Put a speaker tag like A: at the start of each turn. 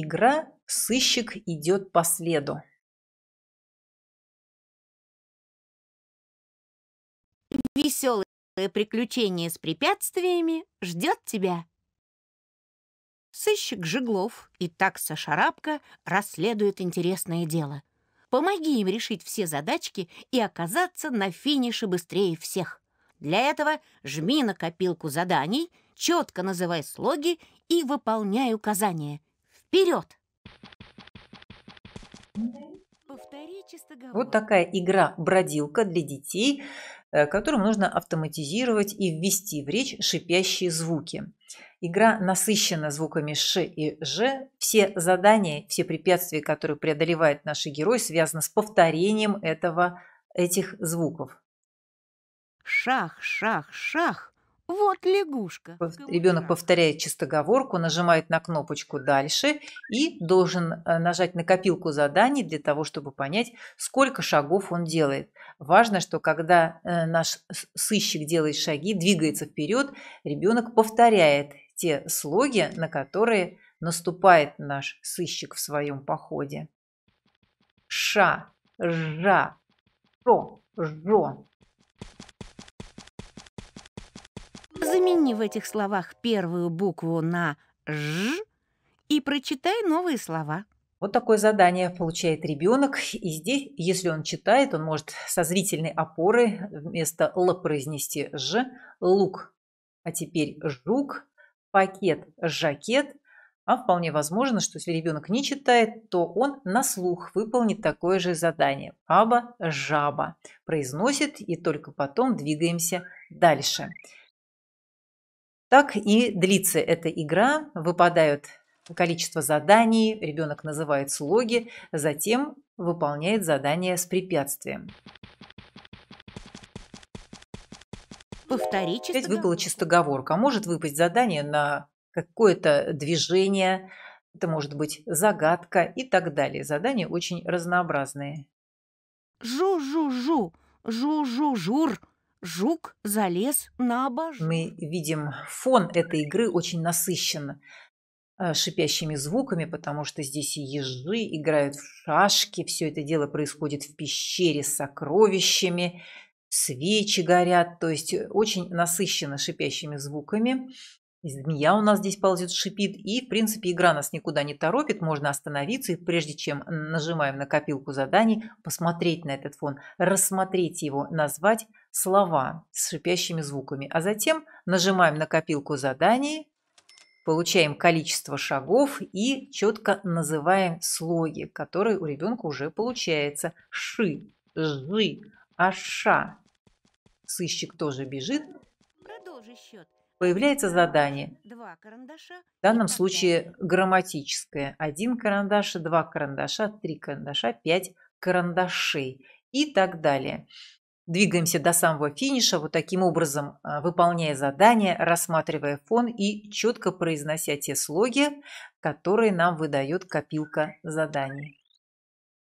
A: Игра «Сыщик идет по следу». Веселое приключение с препятствиями ждет тебя. Сыщик Жиглов
B: и такса Шарапка расследуют интересное дело. Помоги им решить все задачки и оказаться на финише быстрее всех. Для этого жми на копилку заданий, четко называй слоги и выполняй указания –
A: Вперед! Вот такая игра-бродилка для детей, э, которым нужно автоматизировать и ввести в речь шипящие звуки. Игра насыщена звуками «ш» и «ж». Все задания, все препятствия, которые преодолевает наш герой, связаны с повторением этого, этих звуков. Шах, шах, шах. Вот лягушка. Ребенок повторяет чистоговорку, нажимает на кнопочку «Дальше» и должен э, нажать на копилку заданий для того, чтобы понять, сколько шагов он делает. Важно, что когда э, наш сыщик делает шаги, двигается вперед, ребенок повторяет те слоги, на которые наступает наш сыщик в своем походе. Ша, жа, ро, жо. Замени в этих словах первую букву на «ж» и прочитай новые слова. Вот такое задание получает ребенок. И здесь, если он читает, он может со зрительной опоры вместо «л» произнести «ж», «лук», а теперь «жук», «пакет», «жакет», а вполне возможно, что если ребенок не читает, то он на слух выполнит такое же задание. Баба, жаба. Произносит и только потом двигаемся дальше. Так и длится эта игра, выпадают количество заданий, ребенок называет слоги, затем выполняет задание с препятствием. Повтори чистоговорку. Опять выпала чистоговорка. А может выпасть задание на какое-то движение, это может быть загадка и так далее. Задания очень разнообразные. Жу-жу-жу, жу-жу-жур жук залез на абажур. Мы видим фон этой игры очень насыщен э, шипящими звуками, потому что здесь и ежи играют в шашки, все это дело происходит в пещере с сокровищами, свечи горят, то есть э, очень насыщенно шипящими звуками. Змея у нас здесь ползет, шипит. И, в принципе, игра нас никуда не торопит. Можно остановиться и, прежде чем нажимаем на копилку заданий, посмотреть на этот фон, рассмотреть его, назвать, слова с шипящими звуками, а затем нажимаем на копилку заданий, получаем количество шагов и четко называем слоги, которые у ребенка уже получается. Ши, жи, аша. Сыщик тоже бежит. счет. Появляется задание.
B: Два карандаша.
A: В данном случае грамматическое. Один карандаш, два карандаша, три карандаша, пять карандашей и так далее. Двигаемся до самого финиша, вот таким образом а, выполняя задание, рассматривая фон и четко произнося те слоги, которые нам выдает копилка заданий.